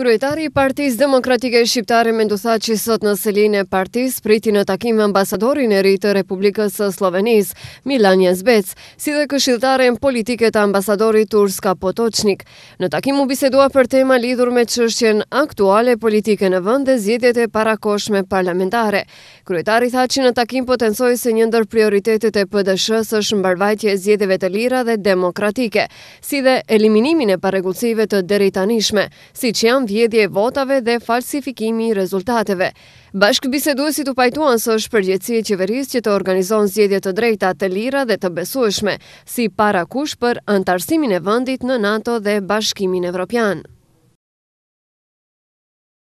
Kryetari i Partisë Demokratike Shqiptare mendu tha që sot në selinë e partisë priti në takim ambasadorin e ri të Republikës së Slovenisë, Milan Jezbec, si dhe këshilltarën politike të ambasadorit Turska Potočnik. Në takim u bisedua për tema lidhur me çështjen aktuale politike në vend dhe zgjedhjet e parakoshme parlamentare. Kryetari tha që në takim potencoi se një ndër prioritetet e pdsh s është mbarvajtja e zgjedhjeve të lira dhe demokratike, si dhe eliminimin e parregullsive të deritanishme, siç janë vjedhje e votave dhe falsifikimi i rezultateve. Bashkë biseduesit u pajtuan së është përgjëci e qeveris që të organizon zjedje të drejta të lira dhe të besueshme, si para kush për antarësimin e vëndit në NATO dhe bashkimin evropian.